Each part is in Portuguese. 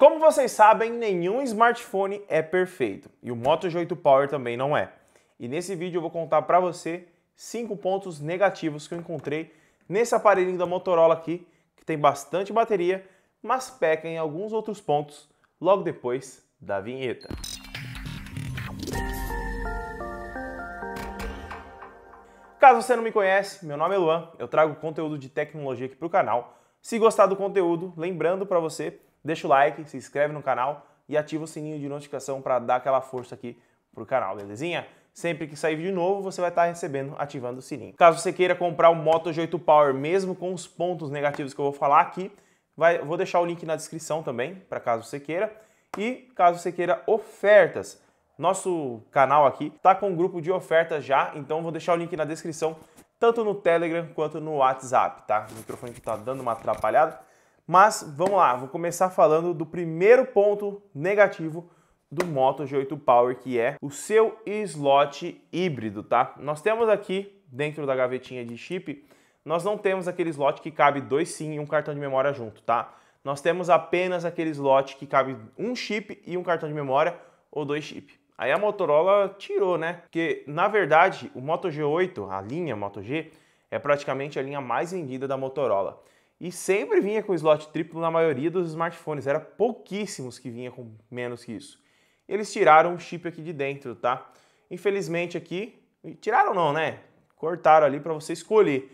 Como vocês sabem, nenhum smartphone é perfeito e o Moto G8 Power também não é. E nesse vídeo eu vou contar para você cinco pontos negativos que eu encontrei nesse aparelhinho da Motorola aqui, que tem bastante bateria, mas peca em alguns outros pontos logo depois da vinheta. Caso você não me conhece, meu nome é Luan, eu trago conteúdo de tecnologia aqui para o canal. Se gostar do conteúdo, lembrando para você deixa o like, se inscreve no canal e ativa o sininho de notificação para dar aquela força aqui pro canal, belezinha? Sempre que sair vídeo novo, você vai estar tá recebendo ativando o sininho. Caso você queira comprar o Moto G8 Power, mesmo com os pontos negativos que eu vou falar aqui, vai, vou deixar o link na descrição também, para caso você queira. E caso você queira ofertas, nosso canal aqui tá com um grupo de ofertas já, então vou deixar o link na descrição, tanto no Telegram quanto no WhatsApp, tá? O microfone que tá dando uma atrapalhada, mas vamos lá, vou começar falando do primeiro ponto negativo do Moto G8 Power, que é o seu slot híbrido, tá? Nós temos aqui, dentro da gavetinha de chip, nós não temos aquele slot que cabe dois SIM e um cartão de memória junto, tá? Nós temos apenas aquele slot que cabe um chip e um cartão de memória ou dois chips. Aí a Motorola tirou, né? Porque, na verdade, o Moto G8, a linha Moto G, é praticamente a linha mais vendida da Motorola. E sempre vinha com slot triplo na maioria dos smartphones, era pouquíssimos que vinha com menos que isso. Eles tiraram o chip aqui de dentro, tá? Infelizmente aqui, tiraram não, né? Cortaram ali para você escolher.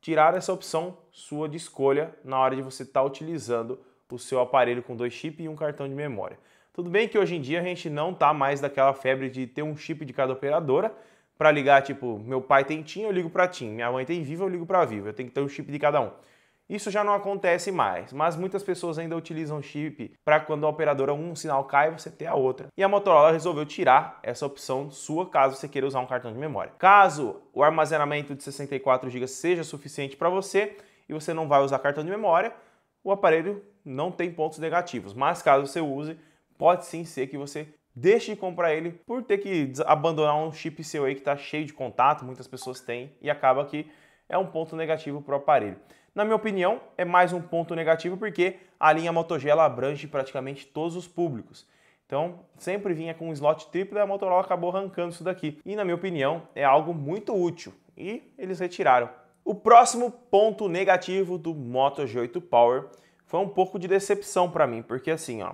Tiraram essa opção sua de escolha na hora de você estar tá utilizando o seu aparelho com dois chips e um cartão de memória. Tudo bem que hoje em dia a gente não tá mais daquela febre de ter um chip de cada operadora para ligar, tipo, meu pai tem TIM, eu ligo para TIM, minha mãe tem Vivo, eu ligo para Vivo. Eu tenho que ter um chip de cada um. Isso já não acontece mais, mas muitas pessoas ainda utilizam chip para quando a operadora um sinal cai, você ter a outra. E a Motorola resolveu tirar essa opção sua caso você queira usar um cartão de memória. Caso o armazenamento de 64 GB seja suficiente para você e você não vai usar cartão de memória, o aparelho não tem pontos negativos, mas caso você use, pode sim ser que você deixe de comprar ele por ter que abandonar um chip seu aí que está cheio de contato, muitas pessoas têm, e acaba que é um ponto negativo para o aparelho. Na minha opinião, é mais um ponto negativo porque a linha MotoGela abrange praticamente todos os públicos. Então, sempre vinha com um slot triplo e a Motorola acabou arrancando isso daqui. E na minha opinião, é algo muito útil e eles retiraram. O próximo ponto negativo do Moto G8 Power foi um pouco de decepção para mim, porque assim, ó,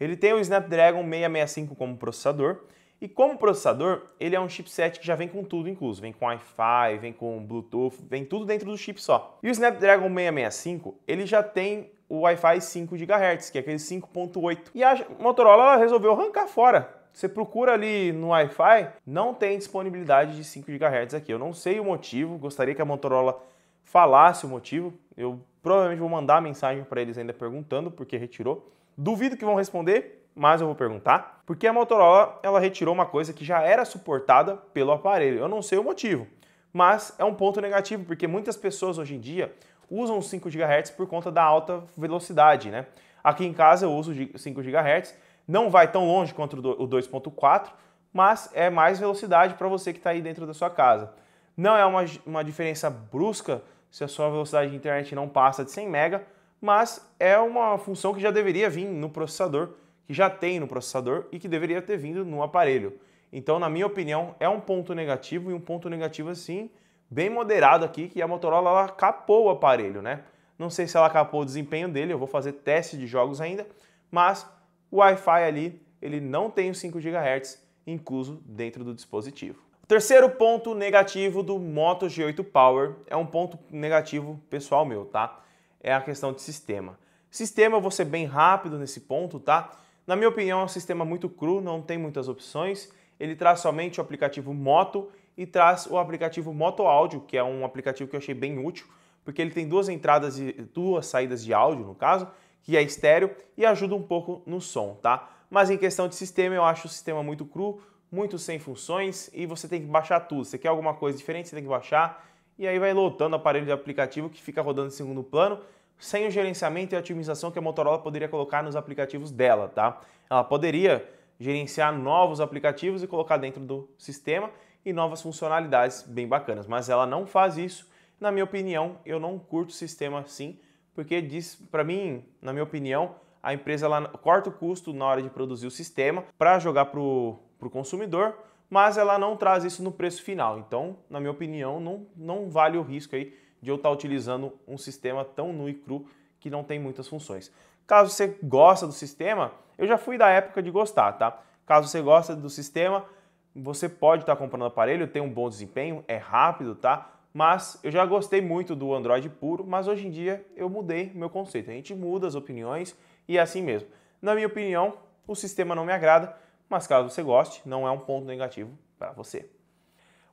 ele tem o Snapdragon 665 como processador, e como processador, ele é um chipset que já vem com tudo incluso, vem com Wi-Fi, vem com Bluetooth, vem tudo dentro do chip só. E o Snapdragon 665, ele já tem o Wi-Fi 5 GHz, que é aquele 5.8. E a Motorola resolveu arrancar fora. Você procura ali no Wi-Fi, não tem disponibilidade de 5 GHz aqui. Eu não sei o motivo, gostaria que a Motorola falasse o motivo. Eu provavelmente vou mandar mensagem para eles ainda perguntando porque retirou. Duvido que vão responder, mas eu vou perguntar, porque a Motorola ela retirou uma coisa que já era suportada pelo aparelho. Eu não sei o motivo, mas é um ponto negativo, porque muitas pessoas hoje em dia usam 5 GHz por conta da alta velocidade, né? Aqui em casa eu uso 5 GHz, não vai tão longe quanto o 2.4, mas é mais velocidade para você que está aí dentro da sua casa. Não é uma, uma diferença brusca se a sua velocidade de internet não passa de 100 MB, mas é uma função que já deveria vir no processador que já tem no processador e que deveria ter vindo no aparelho. Então, na minha opinião, é um ponto negativo e um ponto negativo assim, bem moderado aqui, que a Motorola ela capou o aparelho, né? Não sei se ela capou o desempenho dele, eu vou fazer teste de jogos ainda, mas o Wi-Fi ali, ele não tem os 5 GHz incluso dentro do dispositivo. O terceiro ponto negativo do Moto G8 Power é um ponto negativo pessoal meu, tá? É a questão de sistema. Sistema, eu vou ser bem rápido nesse ponto, tá? Na minha opinião, é um sistema muito cru, não tem muitas opções. Ele traz somente o aplicativo Moto e traz o aplicativo Moto Áudio, que é um aplicativo que eu achei bem útil, porque ele tem duas entradas e duas saídas de áudio, no caso, que é estéreo e ajuda um pouco no som, tá? Mas em questão de sistema, eu acho o sistema muito cru, muito sem funções e você tem que baixar tudo. Você quer alguma coisa diferente, você tem que baixar e aí vai lotando o aparelho de aplicativo que fica rodando em segundo plano sem o gerenciamento e otimização que a Motorola poderia colocar nos aplicativos dela, tá? Ela poderia gerenciar novos aplicativos e colocar dentro do sistema e novas funcionalidades bem bacanas, mas ela não faz isso. Na minha opinião, eu não curto o sistema assim, porque diz, para mim, na minha opinião, a empresa ela corta o custo na hora de produzir o sistema para jogar para o consumidor, mas ela não traz isso no preço final. Então, na minha opinião, não, não vale o risco aí de eu estar tá utilizando um sistema tão nu e cru que não tem muitas funções. Caso você gosta do sistema, eu já fui da época de gostar, tá? Caso você gosta do sistema, você pode estar tá comprando o aparelho, tem um bom desempenho, é rápido, tá? Mas eu já gostei muito do Android puro, mas hoje em dia eu mudei meu conceito. A gente muda as opiniões e é assim mesmo. Na minha opinião, o sistema não me agrada, mas caso você goste, não é um ponto negativo para você.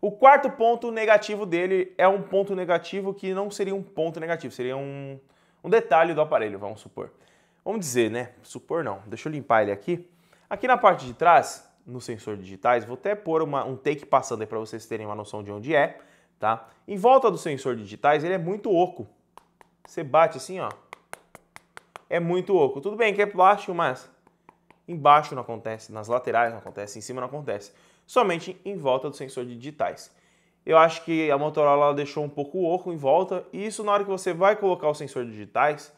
O quarto ponto negativo dele é um ponto negativo que não seria um ponto negativo, seria um, um detalhe do aparelho, vamos supor. Vamos dizer, né? Supor não. Deixa eu limpar ele aqui. Aqui na parte de trás, no sensor digitais, vou até pôr uma, um take passando aí para vocês terem uma noção de onde é, tá? Em volta do sensor digitais, ele é muito oco. Você bate assim, ó. É muito oco. Tudo bem que é baixo, mas embaixo não acontece, nas laterais não acontece, em cima não acontece somente em volta do sensor de digitais. Eu acho que a Motorola deixou um pouco oco em volta e isso na hora que você vai colocar o sensor de digitais,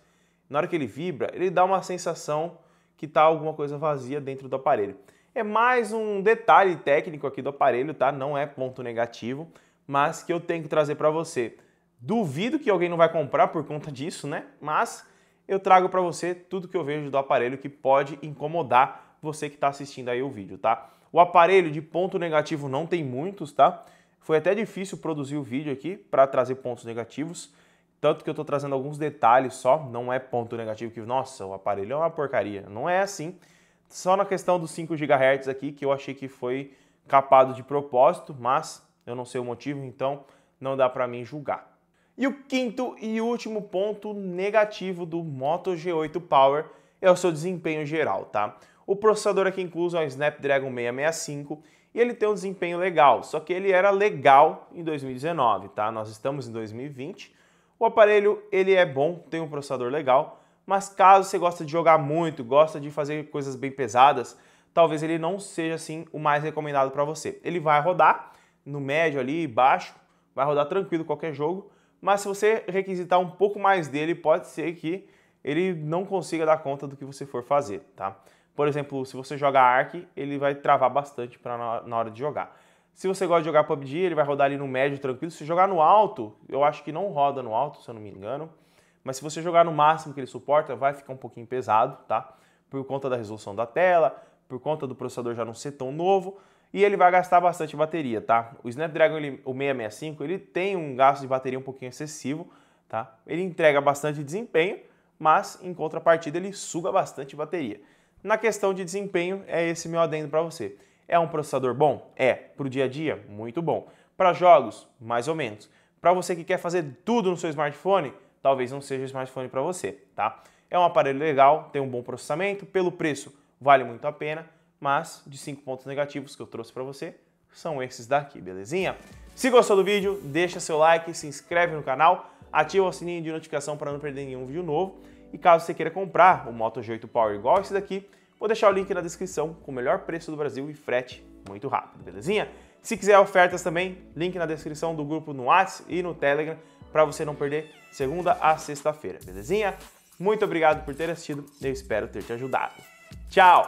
na hora que ele vibra, ele dá uma sensação que está alguma coisa vazia dentro do aparelho. É mais um detalhe técnico aqui do aparelho, tá? Não é ponto negativo, mas que eu tenho que trazer para você. Duvido que alguém não vai comprar por conta disso, né? Mas eu trago para você tudo que eu vejo do aparelho que pode incomodar você que está assistindo aí o vídeo, tá? O aparelho de ponto negativo não tem muitos, tá? Foi até difícil produzir o vídeo aqui para trazer pontos negativos, tanto que eu estou trazendo alguns detalhes só, não é ponto negativo que, nossa, o aparelho é uma porcaria. Não é assim. Só na questão dos 5 GHz aqui que eu achei que foi capado de propósito, mas eu não sei o motivo, então não dá para mim julgar. E o quinto e último ponto negativo do Moto G8 Power é o seu desempenho geral, tá? O processador aqui incluso é um Snapdragon 665 e ele tem um desempenho legal, só que ele era legal em 2019, tá? Nós estamos em 2020. O aparelho, ele é bom, tem um processador legal, mas caso você gosta de jogar muito, gosta de fazer coisas bem pesadas, talvez ele não seja assim o mais recomendado para você. Ele vai rodar no médio ali, baixo, vai rodar tranquilo qualquer jogo, mas se você requisitar um pouco mais dele, pode ser que ele não consiga dar conta do que você for fazer, tá? Por exemplo, se você joga Ark, ele vai travar bastante pra, na hora de jogar. Se você gosta de jogar PUBG, ele vai rodar ali no médio tranquilo. Se jogar no alto, eu acho que não roda no alto, se eu não me engano. Mas se você jogar no máximo que ele suporta, vai ficar um pouquinho pesado, tá? Por conta da resolução da tela, por conta do processador já não ser tão novo. E ele vai gastar bastante bateria, tá? O Snapdragon ele, o 665, ele tem um gasto de bateria um pouquinho excessivo, tá? Ele entrega bastante desempenho, mas em contrapartida ele suga bastante bateria. Na questão de desempenho, é esse meu adendo para você. É um processador bom? É. Para o dia a dia, muito bom. Para jogos, mais ou menos. Para você que quer fazer tudo no seu smartphone, talvez não seja o smartphone para você, tá? É um aparelho legal, tem um bom processamento, pelo preço vale muito a pena, mas de cinco pontos negativos que eu trouxe para você, são esses daqui, belezinha? Se gostou do vídeo, deixa seu like, se inscreve no canal, ativa o sininho de notificação para não perder nenhum vídeo novo e caso você queira comprar o Moto G8 Power igual esse daqui, vou deixar o link na descrição com o melhor preço do Brasil e frete muito rápido, belezinha? Se quiser ofertas também, link na descrição do grupo no WhatsApp e no Telegram para você não perder segunda a sexta-feira, belezinha? Muito obrigado por ter assistido, eu espero ter te ajudado. Tchau!